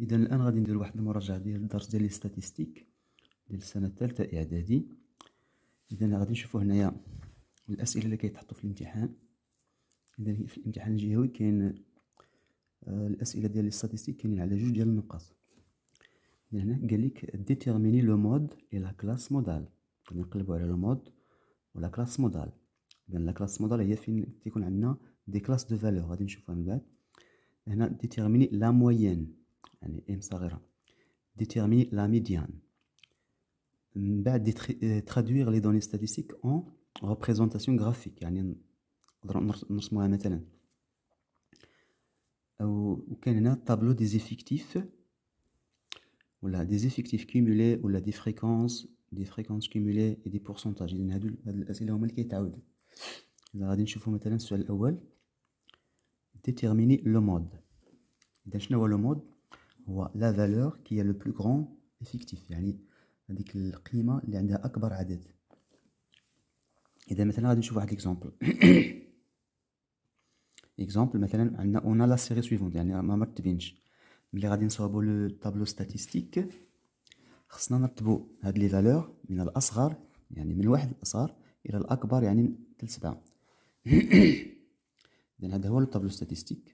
اذا الان غادي ندير واحد المراجعه ديال الدرس ديال لي ستاتستيك ديال السنه الثالثه اعدادي اذا غادي نشوفوا هنايا الاسئله اللي كيتحطوا في الامتحان اذا في الامتحان الجهوي كاين آه، الاسئله ديال الاستاتيستيك كاينين على جوج ديال النقاط هنا قال لك ديتيرميني لو مود اي لا كلاس مودال غادي نقلبوا على لو مود ولا كلاس مودال اذا لا كلاس مودال هي فين تيكون عندنا دي كلاس دو فالور غادي نشوفها من بعد هنا ديتيرميني لا موين déterminer la médiane, euh, traduire les données statistiques en représentation graphique. Donc nous voilà Ou bien un tableau des effectifs. Des effectifs cumulés ou des fréquences cumulées et des pourcentages. C'est le même sur le tout. Déterminer le mode. D'achève le mode. هو لا فالور كي لو بلو غران افيكتيف يعني هذيك القيمه اللي عندها اكبر عدد اذا مثلا غادي نشوف واحد ليكزامبل اكزامبل مثلا عندنا اون لا سيري سويفونت يعني ما مرتبينش ملي غادي نصاوبو لو طابلو ستاتيستيك خصنا نرتبو هاد لي فالور من الاصغر يعني من الواحد الاصغر الى الاكبر يعني تل سبعة اذا هذا هو لو طابلو ستاتيستيك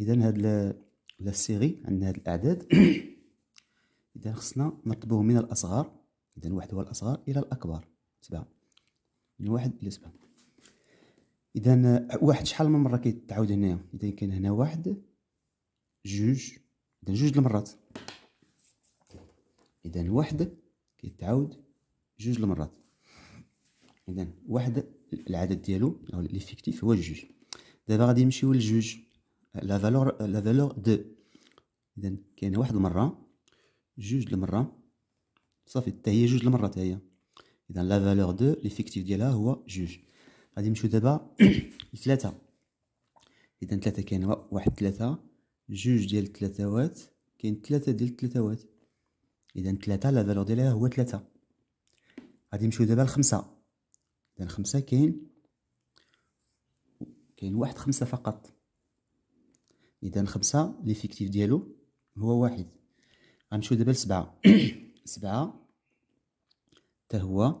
اذا هاد لا سيغي عندنا هاد الاعداد اذا خصنا نرتبوهم من الاصغر اذا واحد هو الاصغر الى الاكبر سبعه من واحد الى سبعه اذا واحد شحال من مره كيتعاود هنايا اذا كاين هنا واحد جوج اذا جوج المرات اذا واحد كيتعاود جوج المرات اذا واحد العدد ديالو او ليفيكتيف هو جوج دابا غادي نمشيو لجوج لا فالور لا فالور دو اذا كاينه واحد المره جوج المره صافي حتى هي جوج المرات هي اذا لا فالور دو ليفيكتيف ديالها هو جوج غادي نمشيو دابا لثلاثه اذا ثلاثه كاينه واحد ثلاثه جوج ديال الثلاثوات كاين ثلاثه ديال الثلاثوات اذا ثلاثه لا فالور ديالها هو ثلاثه غادي نمشيو دابا لخمسه اذا خمسه كاين كاين واحد خمسه فقط اذا خمسة ليفيكتيف ديالو هو واحد غنمشيو دابا لسبعة سبعة حتى هو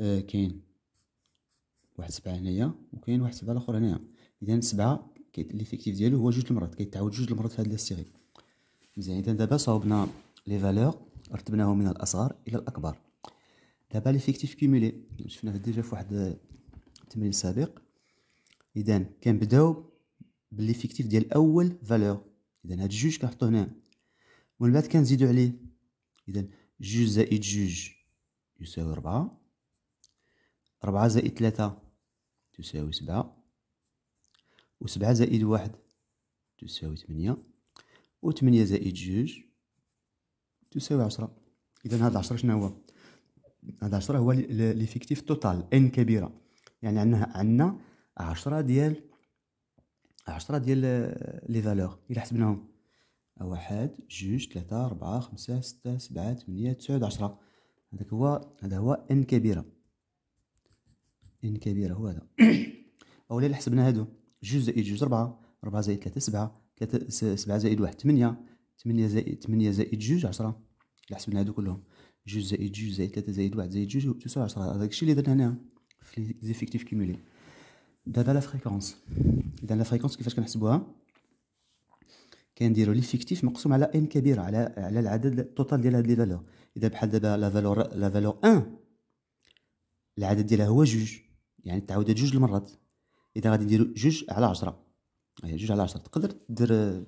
آه كاين واحد سبعة هنايا وكاين واحد سبعة لاخر هنايا اذا سبعة ليفيكتيف ديالو هو جوج المرات كيتعاود جوج المرات في هاد السيغي مزيان اذا دابا صاوبنا لي فالور رتبناهم من الاصغر الى الاكبر دابا ليفيكتيف كيمولي شفناه ديجا في واحد التمرين آه، سابق اذا كنبداو بالليفيكتيف ديال اول فالور اذا هاد جوج كنحطو هنا ومن بعد كنزيدو عليه اذا جوج زائد جوج يساوي ربعة ربعة زائد ثلاثة تساوي سبعة وسبعة زائد واحد تساوي ثمانية وثمانية زائد جوج تساوي عشرة اذا هاد عشرة شنو هو هاد عشرة هو ليفيكتيف توتال ان كبيرة يعني عندنا عندنا عشرة ديال عشرة ديال لي فالور الى حسبناهم واحد جوج ثلاثة ربعة خمسة ستة سبعة ثمانية تسعة عشرة هداك هو هذا هو ان كبيرة ان كبيرة هو هذا اولا الى حسبنا هادو جوج زائد جوج ربعة ربعة زائد ثلاثة سبعة ثلاثة سبعة زائد واحد ثمانية ثمانية زائد ثمانية زائد جوج عشرة الى حسبنا هادو كلهم جوج زائد جوج زائد ثلاثة زائد واحد زائد جوج تسعة عشرة هذاك الشيء اللي درنا هنا في ليزيفيكتيف كيمولي دابا لا فريكونس اذا لا فريكونس كيفاش كنحسبوها لي ليفيكتيف مقسوم على ان كبيره على على العدد التوتال ديال هاد لي فالور اذا بحال دابا لا فالور لا فالور 1 العدد ديالها هو جوج يعني تعاودت جوج المرات اذا غادي نديرو جوج على 10 هي جوج على 10 تقدر دير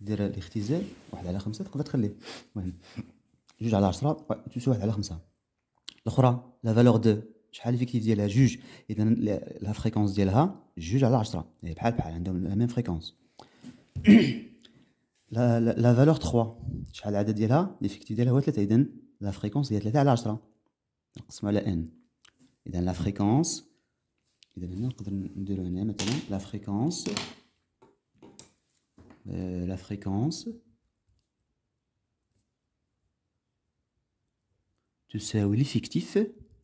دير الاختزال واحد على خمسة تقدر تخليه المهم جوج على 10 تساوي واحد على خمسة الاخرى لا فالور 2 la juge. Et la fréquence de à la même fréquence. La valeur 3. la fréquence de la la La fréquence. la fréquence. La La fréquence.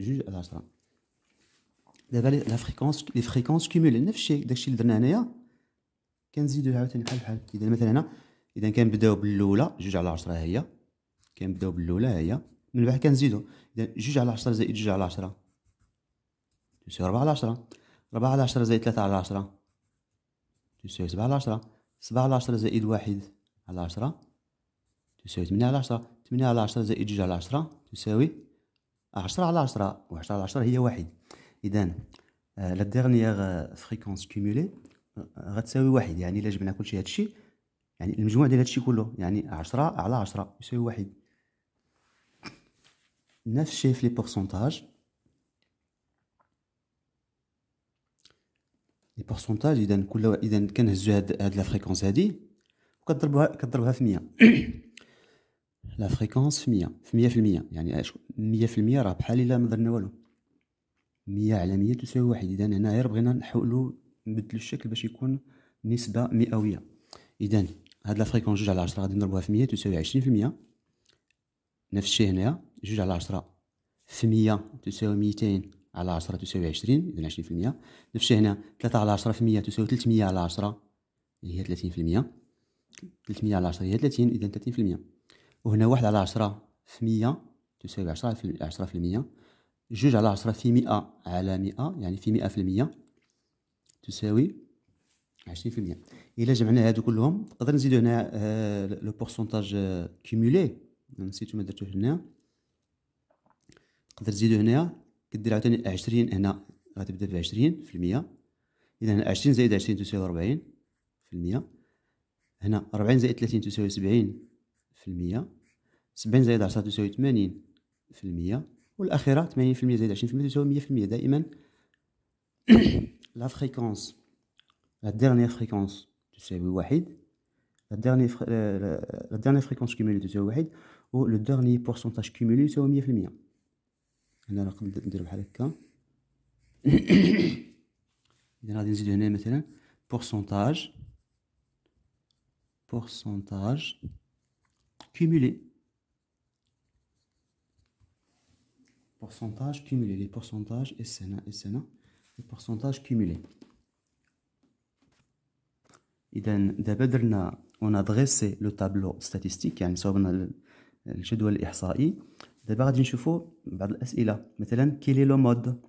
جوج على 10 دابا لا فريكونس لي فريكونس كيمولي نفس الشيء داكشي اللي درنا هنايا كنزيدو عاوتاني بحال بحال اذا مثلا هنا اذا كنبداو بالاولى جوج على 10 هي كنبداو بالاولى هي من بعد كنزيدو اذا جوج على 10 زائد جوج على 10 تساوي 4 على 10 4 على 10 زائد 3 على 10 تساوي 7 على 10 7 على 10 زائد 1 على 10 تساوي 8 على 10 8 على 10 زائد 2 على 10 تساوي 10 على 10 و10 على 10 هي واحد اذا آه، لا ديرنيير فريكونس كيمولي غتساوي واحد يعني الا جبنا كلشي هادشي يعني المجموع ديال هادشي كله يعني 10 على 10 يساوي واحد نفس الشيء في لي بورسونتاج لي بورسونتاج اذا كل اذا كنهزو هاد هاد لا فريكونس هادي وكضربوها كضربها في 100 لا فريكونس في مية في مية في المية يعني اش مية في المية راه بحال إلا مدرنا والو مية على مية تساوي واحد إذا هنايا بغينا نحولو نبدلو الشكل باش يكون نسبة مئوية إذا هاد لا فريكونس جوج على عشرة غادي نضربوها في مية تساوي عشرين في المية نفس الشيء هنايا جوج على عشرة في مية تساوي ميتين على عشرة تساوي عشرين إذا عشرين في المية نفس الشيء هنا تلاتة على عشرة في مية تساوي تلتمية على عشرة هي تلاتين في المية تلتمية على عشرة هي تلاتين إذا تلاتين في المية وهنا واحد على عشرة في مية تساوي عشرة في عشرة في المية جوج على عشرة في مئة على مئة يعني في مئة في المية تساوي عشرين في المية إلا جمعنا هادو كلهم نقدر نزيدو هنا آه لو بورسونتاج كيمولي نسيتو ما درتوه هنا تقدر تزيدو هنايا كدير عاوتاني عشرين هنا غتبدا بعشرين في المية إذا هنا عشرين زائد عشرين تساوي ربعين في المية هنا ربعين زائد ثلاثين تساوي سبعين la fréquence, la dernière fréquence, c'est la dernière euh، la dernière fréquence cumulée, ou le dernier pourcentage cumulé, c'est une On a de le on pourcentage. Pourcentage cumulé. Pourcentage cumulé. Les pourcentages SNA, SNA. Les pourcentages cumulés. On a dressé le tableau statistique, hein, on a dressé le schedule l'IHSAI. D'abord, on va voir les questions. quel est le mode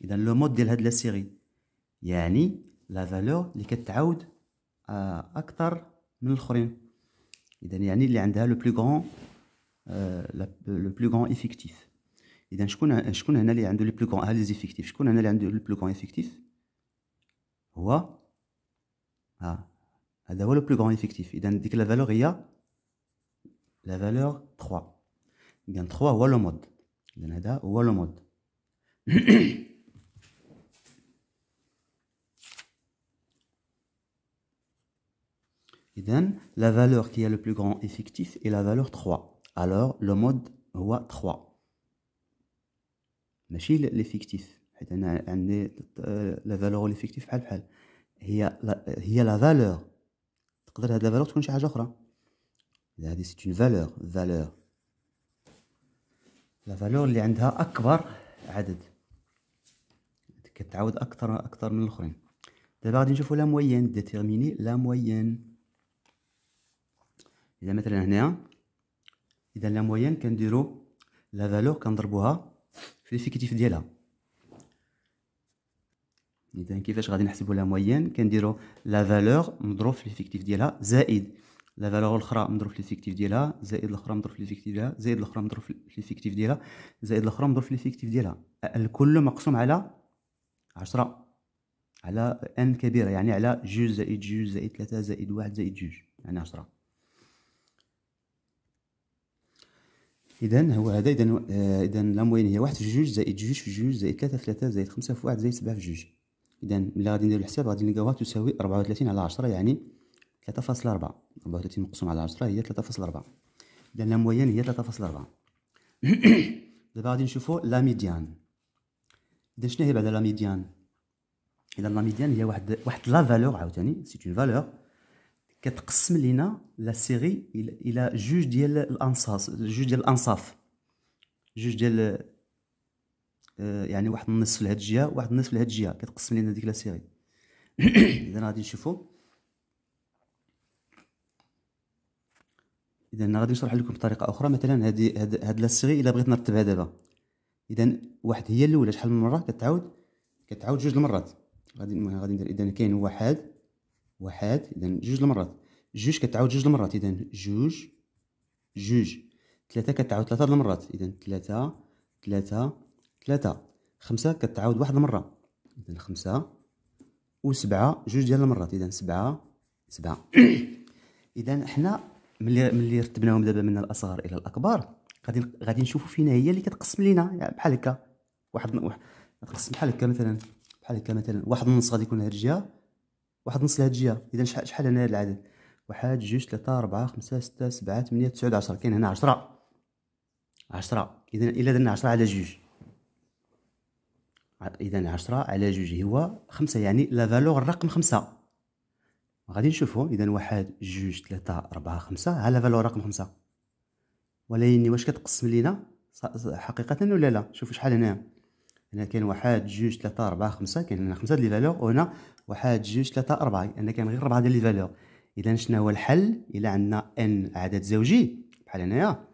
Le mode de la série. C'est-à-dire la valeur qui est plus importante que l'autre. Il y a le plus grand Il y a un plus grand effectif. Il a plus grand effectif. Ah. Ah, plus grand effectif. Il y plus grand effectif. Il y a un peu plus Idem, la valeur qui a le plus grand effectif est la valeur 3. Alors, le mode هو 3. ماشي لي فيكتيف حيت انا عندي لا فالور لي فيكتيف بحال بحال هي لا هي لا فالور تقدر هاد لا فالور تكون شي حاجه اخرى هادي سيت اون فالور فالور لا فالور اللي عندها اكبر عدد كتعاود اكثر اكثر من الاخرين دابا غادي نشوفو لا موين ديتيرميني لا موين اذا مثلا هنايا اذا لا موين كنديرو لا فالور كنضربوها في ليفيكتيف ديالها اذا كيفاش غادي نحسبو لا موين كنديرو لا فالور مضروب في ليفيكتيف ديالها زائد لا فالور الاخرى مضروب في ليفيكتيف ديالها زائد الاخرى مضروب في ليفيكتيف ديالها زائد الاخرى مضروب في ليفيكتيف ديالها زائد الاخرى مضروب في ليفيكتيف ديالها الكل مقسوم على عشرة على ان كبيره يعني على جوج زائد جوج زائد ثلاثة زائد واحد زائد جوج يعني عشرة اذا هو هذا اذا آه، اذا لا موين هي واحد في جوج زائد جوج في جوج زائد ثلاثة في ثلاثة زائد خمسة في واحد زائد سبعة في جوج اذا ملي غادي نديرو الحساب غادي نلقاوها تساوي ربعة وثلاثين على عشرة يعني ثلاثة فاصلة ربعة ربعة وثلاثين مقسوم على عشرة هي ثلاثة فاصلة ربعة اذا لا موين هي ثلاثة فاصلة ربعة دابا غادي نشوفو لا ميديان اذا شناهي هي بعدا لا ميديان اذا لا ميديان هي واحد واحد لا فالور عاوتاني سي اون فالور كتقسم لينا لا سيري الى جوج ديال الانصاص جوج ديال الانصاف جوج ديال آه، يعني واحد النصف لهاد الجهه واحد النصف لهاد الجهه كتقسم لينا ديك لا سيري اذا غادي نشوفو اذا غادي نشرح لكم بطريقه اخرى مثلا هادي هاد, هاد لا سيري الا بغيت نرتبها دابا اذا واحد هي الاولى شحال من مره كتعاود كتعاود جوج المرات غادي غادي ندير اذا كاين واحد واحد اذا جوج المرات جوج كتعاود جوج المرات اذا جوج جوج ثلاثة كتعاود ثلاثة المرات اذا ثلاثة ثلاثة ثلاثة خمسة كتعاود واحد المرة اذا خمسة وسبعة جوج ديال المرات اذا سبعة سبعة اذا حنا ملي ملي رتبناهم دابا من الاصغر الى الاكبر غادي غادي نشوفوا فينا هي اللي كتقسم لينا يعني بحال هكا واحد كتقسم بحال هكا مثلا بحال هكا مثلا واحد ونص غادي يكون هاد الجهه واحد نص لهاد الجهه اذا شحال شحال هنا هاد العدد واحد جوج ثلاثة أربعة خمسة ستة سبعة ثمانية تسعة عشرة كاين هنا عشرة عشرة إذا إلا درنا عشرة على جوج إذا عشرة على جوج هو خمسة يعني لا فالور الرقم خمسة غادي نشوفو إذا واحد جوج ثلاثة أربعة خمسة على فالور رقم خمسة ولكن واش كتقسم لينا حقيقة ولا لا شوفو شحال هنا هنا كاين واحد جوج ثلاثة أربعة خمسة كاين هنا خمسة ديال لي فالور وهنا واحد جوج ثلاثة أربعة لأن كاين غير ربعة ديال لي فالور إذا شنو هو الحل إلا عندنا إن عدد زوجي بحال هنايا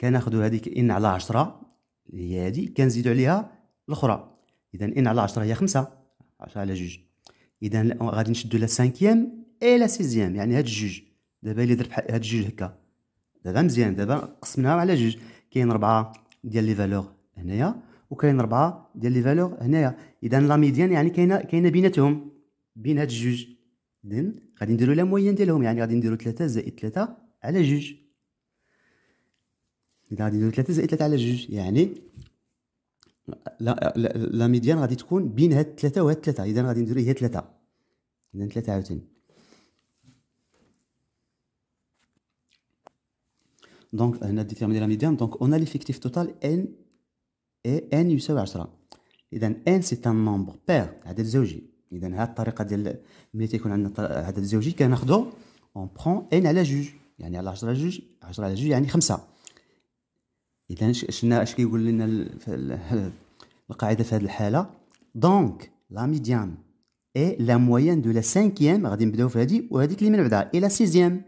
كناخدو هاديك إن على عشرة اللي هي هادي كنزيدو عليها الأخرى إذا إن على عشرة هي خمسة عشرة على جوج إذا غادي نشدو لا سانكيام إي لا سيزيام يعني هاد الجوج دابا إلا درت بحال هاد الجوج هكا دابا مزيان دابا قسمناهم على جوج كاين ربعة ديال لي فالور هنايا وكاين ربعه ديال لي فالور هنايا اذا لا ميديان يعني كاينه كاينه بيناتهم بين هاد الجوج دين غادي نديرو لا موين ديالهم يعني غادي نديرو 3 زائد 3 على جوج اذا غادي نديرو 3 زائد 3 على جوج يعني لا لا, لا ميديان غادي تكون بين هاد 3 وهاد 3 اذا غادي نديرو هي 3 اذا 3 عاوتاني دونك هنا a لا ميديان دونك اون on a l'effectif total اي ان يساوي 10 اذا ان سي ان نومبر بير عدد زوجي اذا هذه الطريقه ديال ملي تيكون عندنا عدد زوجي كناخذو اون برون ان على جوج يعني على 10 جوج 10 على جوج يعني 5 اذا شنا اش كيقول لنا القاعده في هذه الحاله دونك لا ميديان اي لا مويان دو لا سانكيام غادي نبداو في هذه وهذيك اللي من بعدها اي لا سيزيام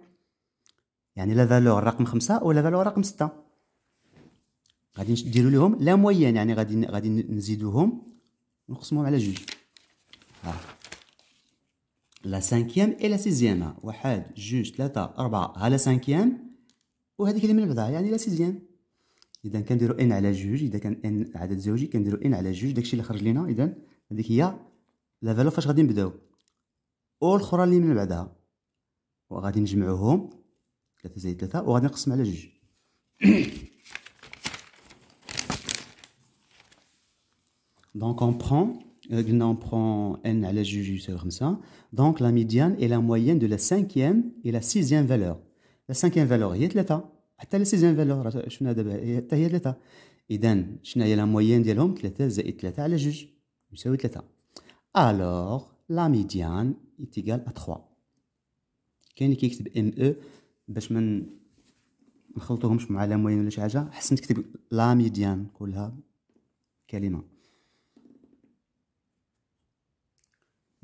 يعني لا فالور رقم 5 ولا فالور رقم 6 غادي نديرو لهم لا موين يعني غادي غادي نزيدوهم ونقسموهم على جوج ها لا سانكيام اي لا سيزيام واحد جوج ثلاثة أربعة ها لا سانكيام وهذيك اللي من بعدها يعني لا سيزيام إذا كنديرو ان على جوج إذا كان ان عدد زوجي كنديرو ان على جوج داكشي اللي خرج لينا إذا هذيك هي لا فالو فاش غادي نبداو أو الأخرى اللي من بعدها وغادي نجمعوهم ثلاثة زائد ثلاثة وغادي نقسم على جوج Donc on prend, euh, prend n à la Donc la médiane est la moyenne de la cinquième et la sixième valeur. La cinquième valeur l'état. l'état ah, حتى la sixième valeur شفنا دابا حتى هي شنو la moyenne ديالهم 3 على 2. alors la médiane est égale à 3 كاين اللي باش ما نخلطوهمش مع لا ولا شي حاجه تكتب لا كلها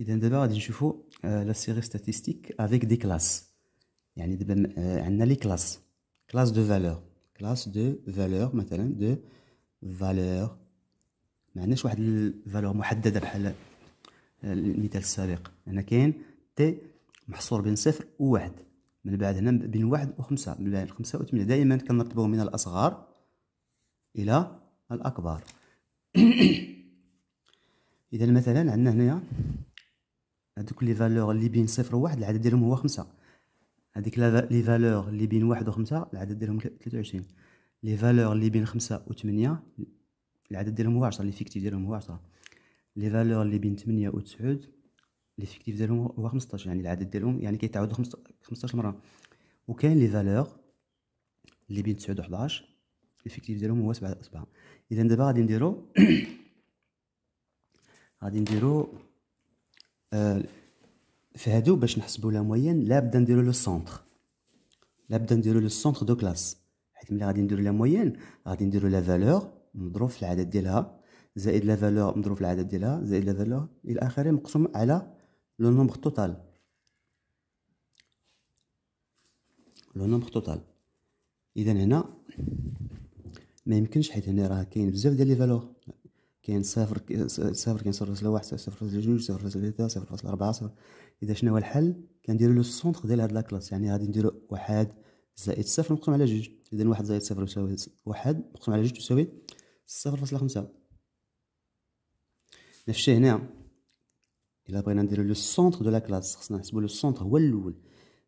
اذا دابا غادي نشوفوا لا سيري ستاتيستيك افيك دي كلاس يعني دابا عندنا لي كلاس كلاس دو فالور كلاس دو فالور مثلا دو فالور ما عندناش واحد الفالور محدده بحال المثال السابق هنا كاين تي محصور بين صفر وواحد من بعد هنا بين واحد وخمسة من بعد خمسة وثمانية دائما كنرتبو من الأصغر إلى الأكبر إذا مثلا عندنا هنايا هادوك لي فالور اللي بين صفر وواحد العدد ديالهم هو خمسة هاديك لي فالور اللي بين واحد وخمسة العدد ديالهم تلاتة وعشرين لي فالور اللي بين خمسة وثمانية العدد ديالهم هو عشرة لي فيكتيف ديالهم هو عشرة لي فالور اللي بين تمنية وتسعود لي فيكتيف ديالهم هو خمسطاش يعني العدد ديالهم يعني كيتعاودو خمسطاش مرة وكاين لي فالور اللي بين تسعود وحداش فيكتيف ديالهم هو سبعة سبعة إذا دابا غادي نديرو غادي نديرو آه، في هادو باش نحسبوا لا موين بدا نديرو لو سونتر بدا نديرو لو سونتر دو كلاس حيت ملي غادي نديرو لا موين غادي نديرو لا فالور مضروب في العدد ديالها زائد لا فالور مضروب في العدد ديالها زائد لا فالور الى اخره مقسوم على لو نومبر توتال لو نومبر توتال اذا هنا ما يمكنش حيت هنا راه كاين بزاف ديال لي فالور كاين صفر صفر كاين صفر فاصلة واحد صفر فاصلة جوج صفر فاصلة ثلاثة صفر فاصلة أربعة صفر إذا شنو هو الحل كنديرو لو سونتخ ديال هاد لاكلاس يعني غادي نديرو واحد زائد صفر مقسم على جوج إذا واحد زائد صفر يساوي واحد مقسم على جوج تساوي صفر فاصلة خمسة نفس الشيء هنا إلا بغينا نديرو لو سونتخ دو لاكلاس خصنا نحسبو لو سونتخ هو الأول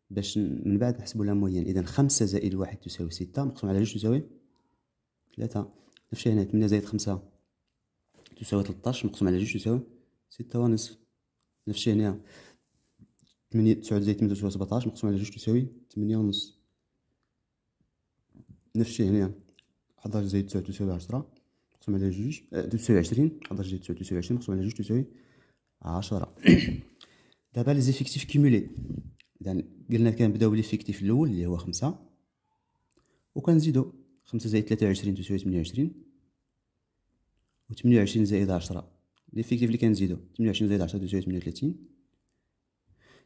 باش من بعد نحسبو لا موين إذا خمسة زائد واحد تساوي ستة مقسم على جوج تساوي ثلاثة نفس الشيء هنا تمنية زائد خمسة تساوي 13 مقسوم على جوج تساوي ستة ونصف نفس الشيء هنا تمنية تسعود زائد تمنية تساوي سبعتاش مقسوم على جوج تساوي تمنية ونصف نفس الشيء هنا حداش زائد تسعود تساوي عشرة مقسوم على جوج آه، تساوي عشرين حداش زائد تسعود تساوي عشرين مقسوم على جوج تساوي عشرة دابا لي زيفيكتيف كيمولي إذا قلنا كنبداو بليفيكتيف الأول اللي هو خمسة وكنزيدو خمسة زائد تلاتة وعشرين تساوي تمنية وعشرين و28 زائد 10 ليفيكتيف اللي كنزيدو 28 زائد 10 تساوي 38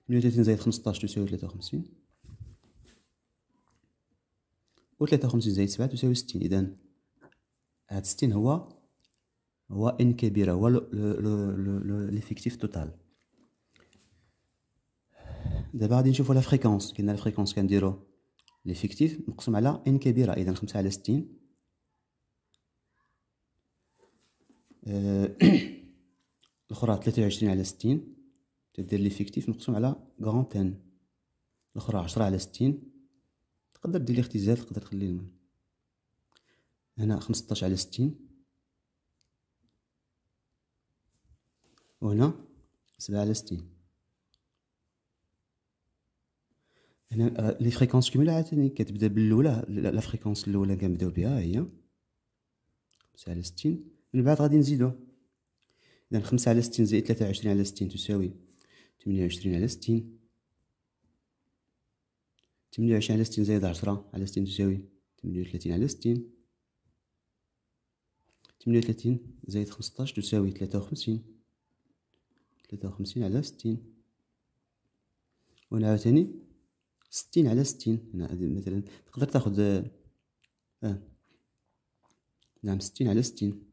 38 زائد 15 تساوي 53 و 53 زائد 7 تساوي 60 اذا هاد 60 هو هو ان كبيره هو ليفيكتيف توتال دابا غادي نشوفو لا فريكونس كاينه لا فريكونس كنديرو ليفيكتيف مقسوم على ان كبيره اذا 5 على 60 آه، الاخرى 23 على 60 تدير لي فيكتيف مقسوم على كغون ان الاخرى 10 على 60 تقدر دير لي اختزال تقدر تخليه هنا 15 على 60 وهنا 7 على 60 هنا آه، لي فريكونس كيما عاوتاني كتبدا بالاولى لا فريكونس الاولى كنبداو بها هي 5 على 60 من بعد غادي نزيدو اذا خمسة على ستين زائد ثلاثة وعشرين على ستين تساوي ثمانية وعشرين على ستين ثمانية وعشرين على ستين زائد عشرة على ستين تساوي ثمانية وثلاثين على ستين ثمانية وثلاثين زائد خمسطاش تساوي ثلاثة وخمسين ثلاثة وخمسين على ستين ونعاود تاني ستين على ستين هنا مثلا تقدر تاخد اه نعم ستين على ستين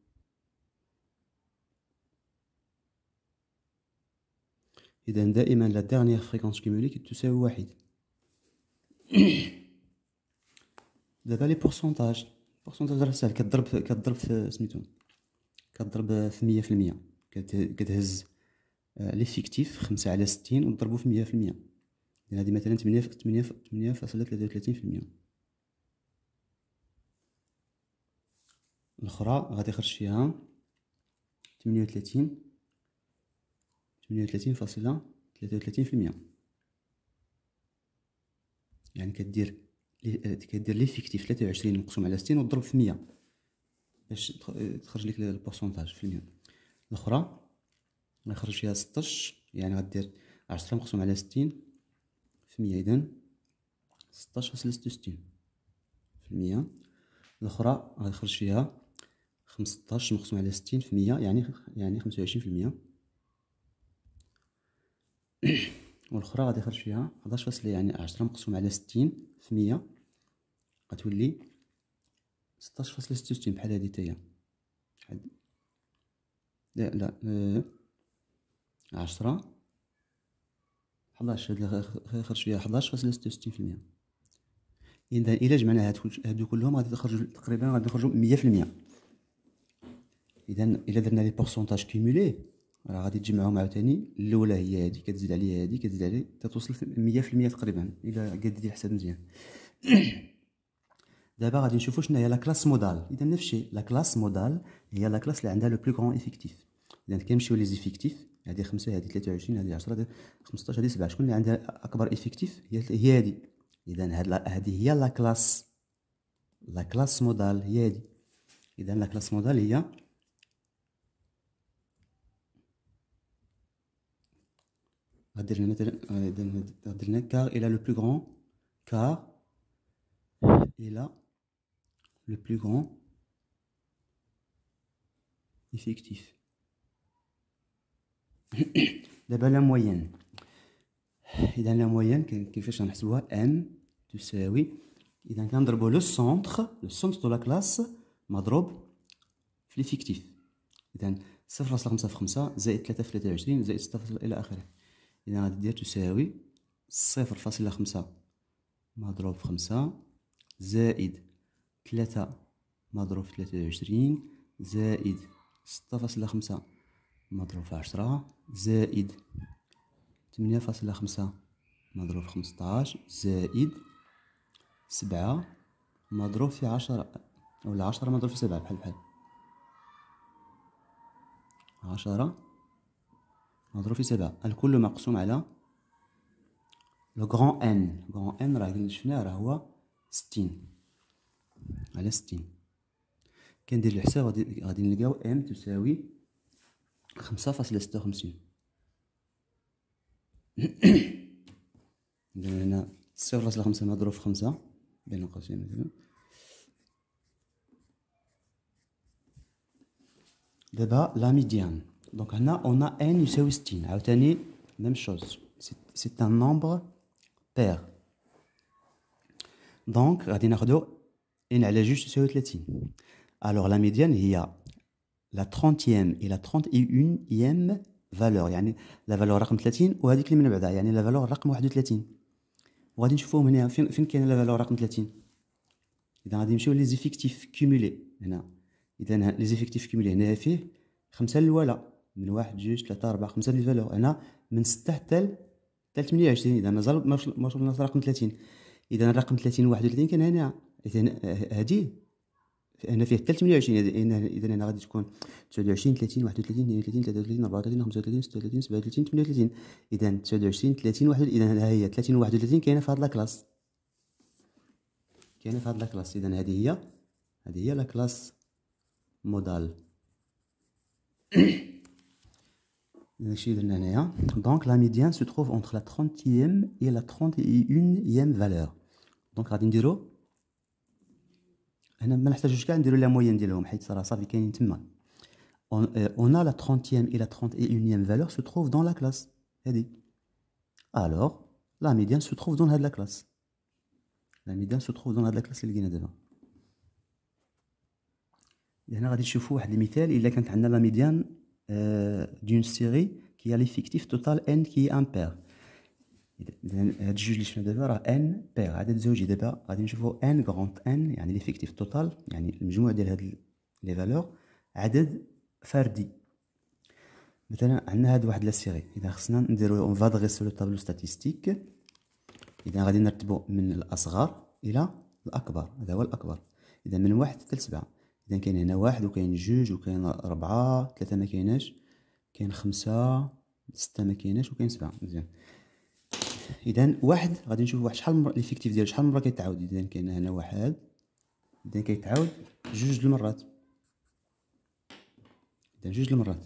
إذا دائما لا ديرنيير فريكونس كيموليك تساوي واحد دابا لي بورسونتاج بورسونتاج راه ساهل كضرب كضرب في سميتو كضرب في مية في المية كتهز لي آه، فيكتيف خمسة على ستين وتضربو في مية في المية يعني هادي مثلا تمنية في تمنية في تمنية فاصلة تلاتة وتلاتين في المية الأخرى غادي يخرج فيها تمنية وتلاتين تمنية فاصلة تلاتة في المية يعني كدير آه، كدير ليفيكتيف فيكتيف وعشرين مقسوم على ستين وضرب في 100 باش آه، تخرج لك البورسونتاج في المية الأخرى يخرج فيها 16 يعني غدير عشرة مقسوم على ستين في 100 إذن ستاش فاصلة ستة وستين في المية الأخرى غيخرج فيها خمسطاش مقسوم على ستين في 100 يعني يعني خمسة وعشرين في المية والاخرى غادي يخرج فيها 11 فاصلة يعني 10 مقسوم على 60 في 100 غتولي 16.66 بحال هادي تاهي لا لا آه، عشرة حداش خرج فيها حداش فاصلة ستة وستين في المية إذا إلا جمعنا هادو كلهم غادي تخرجو تقريبا غادي يخرجو مية في المية إذا إلا درنا لي بورسونتاج كيمولي راه غادي تجمعهم عاوتاني الاولى هي هادي كتزيد عليها هادي كتزيد عليها توصل المية تقريبا الا دير الحساب مزيان دابا غادي نشوفو شنو هي لا كلاس مودال اذا نفس الشيء لا كلاس مودال هي لا كلاس اللي عندها لو بلو كغون افيكتيف اذا كنمشيو لي زيفيكتيف خمسه هادي تلاته 23 هادي 10 هادي 15 هادي 7 شكون اللي عندها اكبر افيكتيف هي هادي اذا هادي هي لا كلاس لا كلاس مودال هي هادي اذا لا كلاس مودال هي car il a le plus grand, car il a le plus grand effectif. D'abord la moyenne. Et la moyenne, qui fait soit n tu sais, oui. il le centre, le centre de la classe, Madrob, l'effectif. il 0,5, plus إذا غادي دير تساوي صفر فاصلة خمسة مضروب في خمسة زائد ثلاثة مضروب في ثلاثة وعشرين زائد ستة فاصلة خمسة مضروب في عشرة زائد تمنية فاصلة خمسة مضروب في خمسطاش زائد سبعة مضروب في عشرة أو عشرة مضروب في سبعة بحال بحال عشرة نهضرو في سبعة الكل مقسوم على لو غران ان غران ان راه شفناه راه هو ستين على ستين كندير الحساب غادي غادي نلقاو ان تساوي خمسة فاصلة ستة وخمسين إذا هنا صفر فاصلة خمسة مضروب في خمسة بين قوسين مثلا دابا لا ميديان Donc on a, on a n même chose c'est un nombre pair donc غادي médiane, n y a alors la médiane il a la 30e et la 31e valeur Yani, la valeur رقم 30 اللي من بعدها la valeur رقم 31 وغادي نشوفوهم هنا la valeur رقم 30 غادي نمشيو les effectifs Les هنا cumulés. Il y a هنا من واحد جوج ثلاثة ربعة خمسة ليفالوغ هنا من ستة حتى ثلاث ثمانية وعشرين إذا مازال ما وصلنا رقم ثلاثين إذا رقم ثلاثين واحد وثلاثين كان هنا إذا هادي هنا فيه ثلاث ثمانية وعشرين إذا إذا هنا غادي تكون تسعود وعشرين ثلاثين واحد وثلاثين اثنين وثلاثين ثلاثة وثلاثين أربعة وثلاثين خمسة وثلاثين ستة وثلاثين سبعة وثلاثين ثمانية وثلاثين إذا تسعود وعشرين ثلاثين واحد إذا ها هي ثلاثين واحد وثلاثين كاينة في هاد لاكلاس كاينة في هاد لاكلاس إذا هادي هي هادي هي لاكلاس مودال Donc la médiane se trouve entre la 30e et la 31e valeur. Donc On a la 30e et la 31e valeur se trouvent dans la classe. Alors la médiane se trouve dans la classe. La médiane se trouve dans la classe Il y a هنا غادي واحد المثال الا كانت euh, d'une série qui a l'effectif total n qui est impair. هاد الجوج اللي شفنا دابا راه ان بير عدد زوجي دابا غادي نشوفو ان غروند ان يعني ليفيكتيف توتال يعني المجموع ديال هاد لي فالور عدد فردي مثلا عندنا هاد واحد لا سيري اذا خصنا نديرو اون فادغي سو لو طابلو ستاتيستيك اذا غادي نرتبو من الاصغر الى الاكبر هذا هو الاكبر اذا من واحد حتى لسبعة اذا كاين هنا واحد وكاين جوج وكاين ربعة ثلاثة ما كايناش كاين خمسة ستة ما كايناش وكاين سبعة مزيان اذا واحد غادي نشوف واحد شحال مرة ليفيكتيف ديالو شحال مرة كيتعاود اذا كاين هنا واحد اذا كيتعاود جوج المرات اذا جوج المرات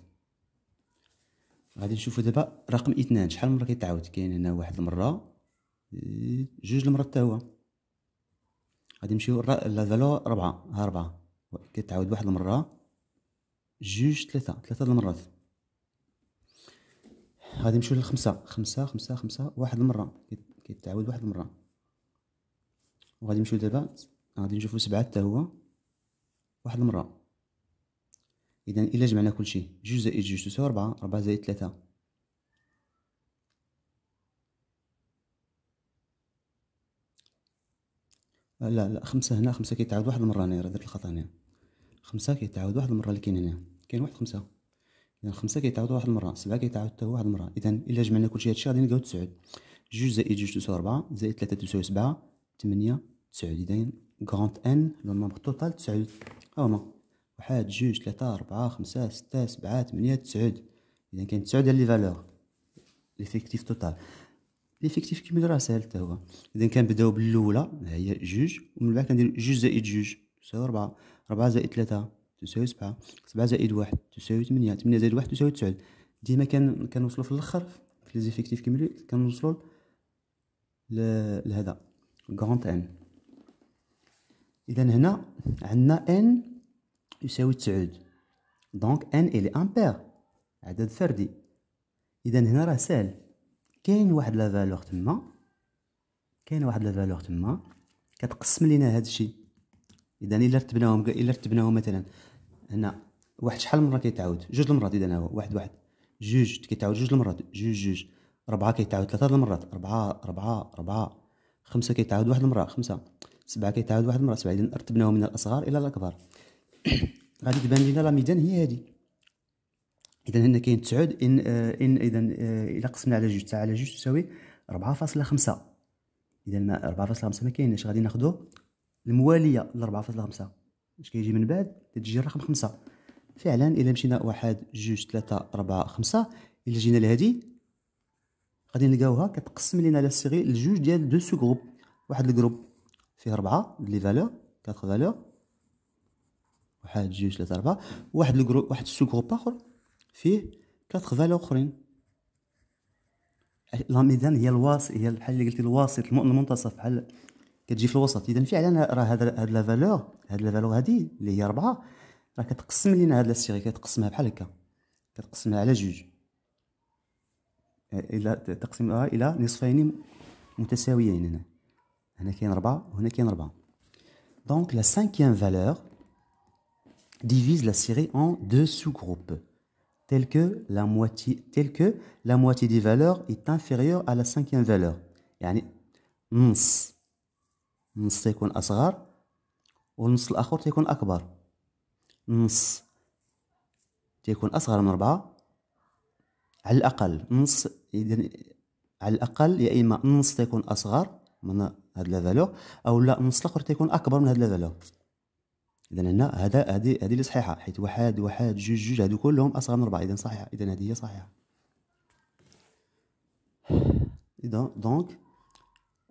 غادي نشوفو دابا رقم اثنان شحال مرة كيتعاود كاين هنا واحد المرة جوج المرات تا هو غادي نمشيو لا فالور ربعة ها ربعة كتعاود واحد المره جوج ثلاثه ثلاثه المرات غادي نمشيو للخمسه خمسه خمسه خمسه واحد المره كيتعاود واحد المره وغادي نمشيو دابا غادي نشوفو سبعه حتى هو واحد المره اذا الا جمعنا كلشي جوج زائد جوج تساوي ربعة ربعة زائد ثلاثة لا لا خمسة هنا خمسة كيتعاود واحد المرة هنا درت الخطأ هنا خمسة كيتعاود واحد المرة اللي كاين هنا كاين واحد خمسة إذا خمسة كيتعاود واحد المرة سبعة كيتعاود حتى واحد المرة إذا إلا جمعنا كلشي هادشي غادي نلقاو تسعود جوج زائد جوج تساوي ربعة زائد ثلاثة تساوي سبعة تمنية تسعود إذا كغونت أن لو نومبر توتال تسعود هما واحد جوج ثلاثة ربعة خمسة ستة سبعة تمنية تسعود إذا كاين تسعود لي فالور ليفيكتيف توتال ليفيكتيف كيما راه ساهل حتى هو اذا كنبداو بالاولى هي جوج ومن بعد كنديرو جوج زائد جوج تساوي ربعة ربعة زائد ثلاثة تساوي سبعة سبعة زائد واحد تساوي ثمانية ثمانية زائد واحد تساوي تسعود ديما كان كنوصلو في الاخر في لي زيفيكتيف كيما كنوصلو لهذا كغونت ان اذا هنا عندنا ان يساوي تسعود دونك ان الي امبير عدد فردي اذا هنا راه ساهل كاين واحد لا فالور تما كاين واحد لا فالور تما كتقسم لينا هذا الشيء اذا الا رتبناهم الا رتبناهم مثلا هنا واحد شحال من مره كيتعاود جوج المرات اذا هو واحد واحد جوج كيتعاود جوج المرات جوج جوج ربعة كيتعاود ثلاثة المرات ربعة ربعة ربعة خمسة كيتعاود واحد المرة خمسة سبعة كيتعاود واحد المرة سبعة إذا رتبناهم من الأصغر إلى الأكبر غادي تبان لينا لا ميدان هي هادي اذا هنا كاين 9 ان آه، ان اذا آه، الا قسمنا على جوج تاع على جوج تساوي 4.5 اذا ما 4.5 ما كاينش غادي ناخدو المواليه ل 4.5 اش كيجي من بعد تجي الرقم 5 فعلا الا مشينا واحد جوج تلاتة ربعة خمسة الا جينا لهادي غادي نلقاوها كتقسم لينا على الصغير لجوج ديال دو سو جروب واحد الجروب فيه ربعة لي فالور كاتر فالور واحد جوج تلاتة ربعة واحد الجروب واحد السو جروب آخر فيه كاتخ قبائل اخرين لا ميدان هي الواصل هي بحال اللي قلتي الواسط المنتصف بحال كتجي في الوسط اذا فعلا راه هاد هاد لا فالور هاد لا فالور هادي اللي هي ربعة راه كتقسم لينا هاد لا سيغي كتقسمها بحال هكا كتقسمها على جوج الى تقسمها الى نصفين متساويين هنا هنا كاين ربعة وهنا كاين ربعة دونك لا سانكيام فالور ديفيز لا سيغي اون دو سو جروب telle que la moitié, telle que la moitié des valeurs est inférieure à la cinquième valeur يعني نص نص تيكون أصغر والنص الآخر تيكون أكبر نص تيكون أصغر من أربعة على الأقل نص على الأقل يا إما نص تيكون أصغر من هاد لا فالور أو لا نص الآخر تيكون أكبر من هاد لا فالور Donc,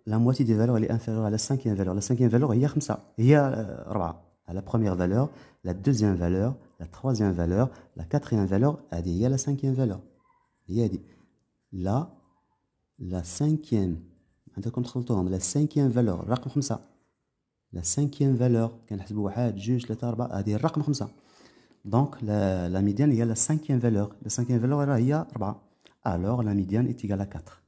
la moitié des valeurs est inférieure à la cinquième valeur. La cinquième valeur est comme ça. Il la première valeur, la deuxième valeur, la troisième valeur, la quatrième valeur. Il y a la cinquième valeur. Là, la cinquième La cinquième valeur est comme ça la cinquième valeur qu'elle a calculé juste la 4e a été le nombre euh, 5 donc la la médiane est la cinquième valeur la cinquième valeur là il y 4 alors la médiane est égale à 4